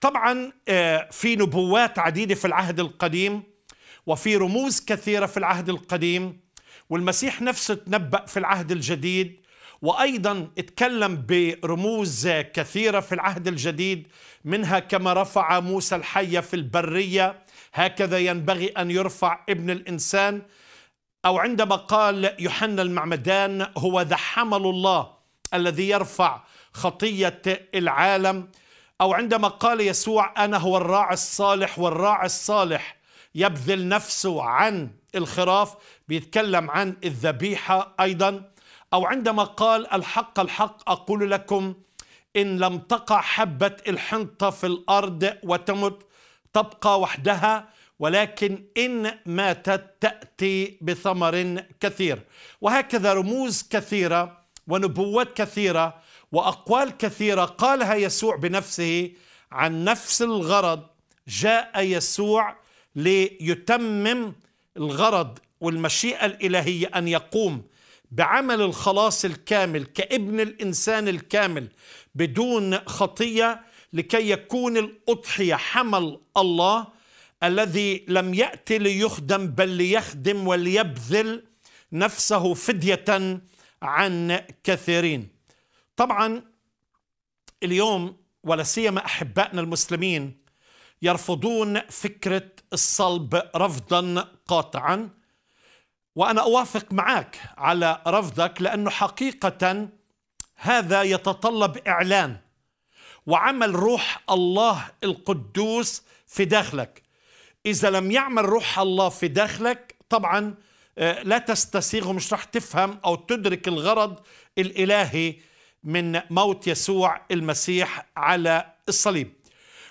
طبعا آه، في نبوات عديدة في العهد القديم وفي رموز كثيرة في العهد القديم والمسيح نفسه تنبأ في العهد الجديد وأيضا اتكلم برموز كثيرة في العهد الجديد منها كما رفع موسى الحية في البرية هكذا ينبغي أن يرفع ابن الإنسان أو عندما قال يوحنا المعمدان هو ذا حمل الله الذي يرفع خطية العالم أو عندما قال يسوع أنا هو الراعي الصالح والراعي الصالح يبذل نفسه عن الخراف بيتكلم عن الذبيحة أيضا أو عندما قال الحق الحق أقول لكم إن لم تقع حبة الحنطة في الأرض وتمت تبقى وحدها ولكن إن ماتت تأتي بثمر كثير وهكذا رموز كثيرة ونبوات كثيرة واقوال كثيره قالها يسوع بنفسه عن نفس الغرض جاء يسوع ليتمم الغرض والمشيئه الالهيه ان يقوم بعمل الخلاص الكامل كابن الانسان الكامل بدون خطيه لكي يكون الاضحيه حمل الله الذي لم ياتي ليخدم بل ليخدم وليبذل نفسه فديه عن كثيرين طبعا اليوم ولا سيما احبائنا المسلمين يرفضون فكره الصلب رفضا قاطعا وانا اوافق معك على رفضك لانه حقيقه هذا يتطلب اعلان وعمل روح الله القدوس في داخلك اذا لم يعمل روح الله في داخلك طبعا آه، لا تستسيغ ومش راح تفهم او تدرك الغرض الالهي من موت يسوع المسيح على الصليب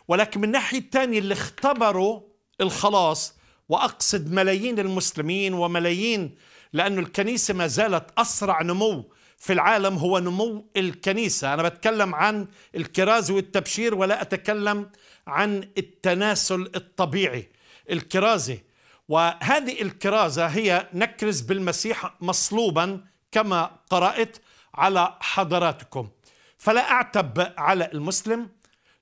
ولكن من الناحية الثانية اللي اختبروا الخلاص وأقصد ملايين المسلمين وملايين لأن الكنيسة ما زالت أسرع نمو في العالم هو نمو الكنيسة أنا بتكلم عن الكراز والتبشير ولا أتكلم عن التناسل الطبيعي الكرازة وهذه الكرازة هي نكرز بالمسيح مصلوبا كما قرأت على حضراتكم فلا أعتب على المسلم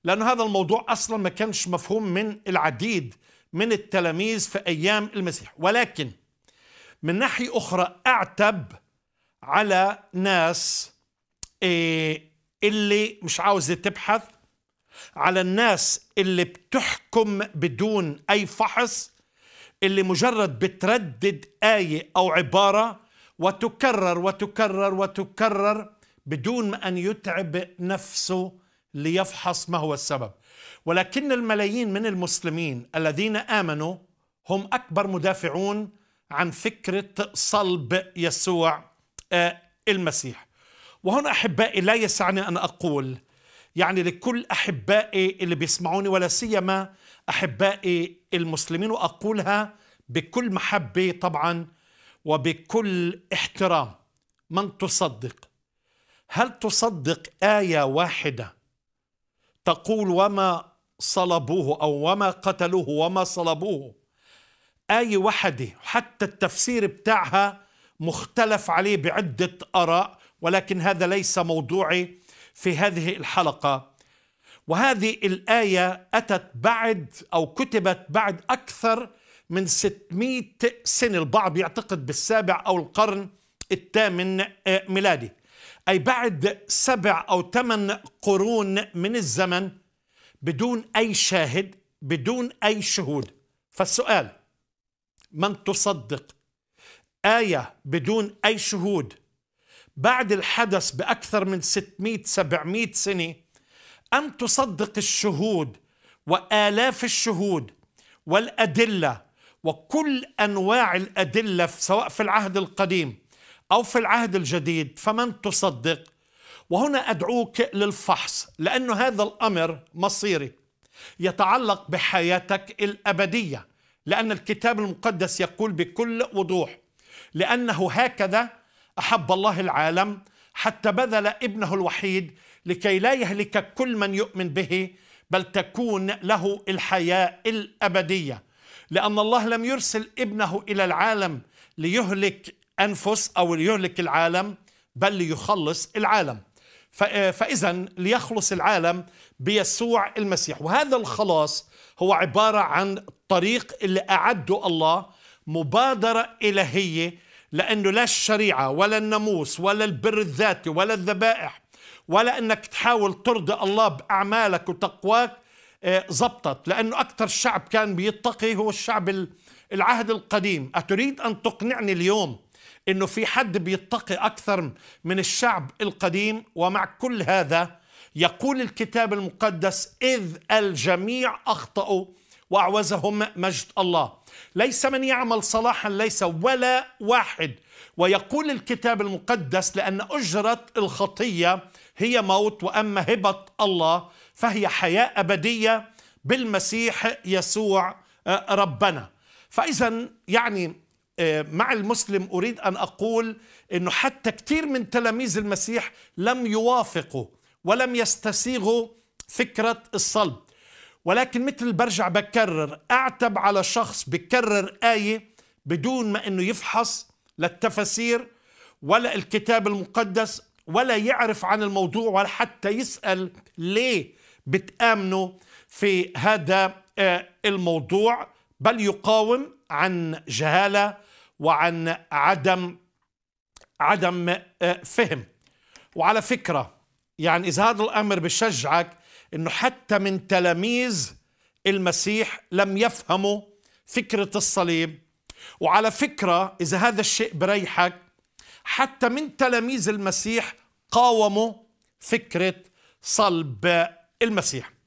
لأن هذا الموضوع أصلا ما كانش مفهوم من العديد من التلاميذ في أيام المسيح ولكن من ناحية أخرى أعتب على ناس إيه، اللي مش عاوزة تبحث على الناس اللي بتحكم بدون أي فحص اللي مجرد بتردد آية أو عبارة وتكرر وتكرر وتكرر بدون أن يتعب نفسه ليفحص ما هو السبب ولكن الملايين من المسلمين الذين آمنوا هم أكبر مدافعون عن فكرة صلب يسوع آه، المسيح وهنا أحبائي لا يسعني أن أقول يعني لكل أحبائي اللي بيسمعوني ولا سيما أحبائي المسلمين وأقولها بكل محبة طبعا وبكل احترام من تصدق هل تصدق ايه واحده تقول وما صلبوه او وما قتلوه وما صلبوه ايه واحده حتى التفسير بتاعها مختلف عليه بعده اراء ولكن هذا ليس موضوعي في هذه الحلقه وهذه الايه اتت بعد او كتبت بعد اكثر من 600 سنة البعض بيعتقد بالسابع أو القرن الثامن آه، ميلادي أي بعد سبع أو ثمان قرون من الزمن بدون أي شاهد بدون أي شهود فالسؤال من تصدق آية بدون أي شهود بعد الحدث بأكثر من 600 700 سنة أم تصدق الشهود وآلاف الشهود والأدلة وكل أنواع الأدلة سواء في العهد القديم أو في العهد الجديد فمن تصدق وهنا أدعوك للفحص لأن هذا الأمر مصيري يتعلق بحياتك الأبدية لأن الكتاب المقدس يقول بكل وضوح لأنه هكذا أحب الله العالم حتى بذل ابنه الوحيد لكي لا يهلك كل من يؤمن به بل تكون له الحياة الأبدية لأن الله لم يرسل ابنه إلى العالم ليهلك أنفس أو ليهلك العالم بل ليخلص العالم فإذا ليخلص العالم بيسوع المسيح وهذا الخلاص هو عبارة عن طريق اللي أعده الله مبادرة إلهية لأنه لا الشريعة ولا الناموس ولا البر الذاتي ولا الذبائح ولا أنك تحاول ترضي الله بأعمالك وتقواك زبطت لأنه أكثر شعب كان بيتقي هو الشعب العهد القديم أتريد أن تقنعني اليوم أنه في حد بيتقي أكثر من الشعب القديم ومع كل هذا يقول الكتاب المقدس إذ الجميع أخطأوا وأعوزهم مجد الله ليس من يعمل صلاحا ليس ولا واحد ويقول الكتاب المقدس لأن أجرة الخطية هي موت وأما هبة الله فهي حياة أبدية بالمسيح يسوع آه، ربنا فإذا يعني آه، مع المسلم أريد أن أقول أنه حتى كثير من تلاميذ المسيح لم يوافقوا ولم يستسيغوا فكرة الصلب ولكن مثل برجع بكرر أعتب على شخص بكرر آية بدون ما أنه يفحص لا التفاسير ولا الكتاب المقدس ولا يعرف عن الموضوع ولا حتى يسأل ليه بتآمنوا في هذا آه، الموضوع بل يقاوم عن جهالة وعن عدم عدم آه، فهم وعلى فكرة يعني إذا هذا الأمر بشجعك انه حتى من تلاميذ المسيح لم يفهموا فكره الصليب وعلى فكره اذا هذا الشيء بريحك حتى من تلاميذ المسيح قاوموا فكره صلب المسيح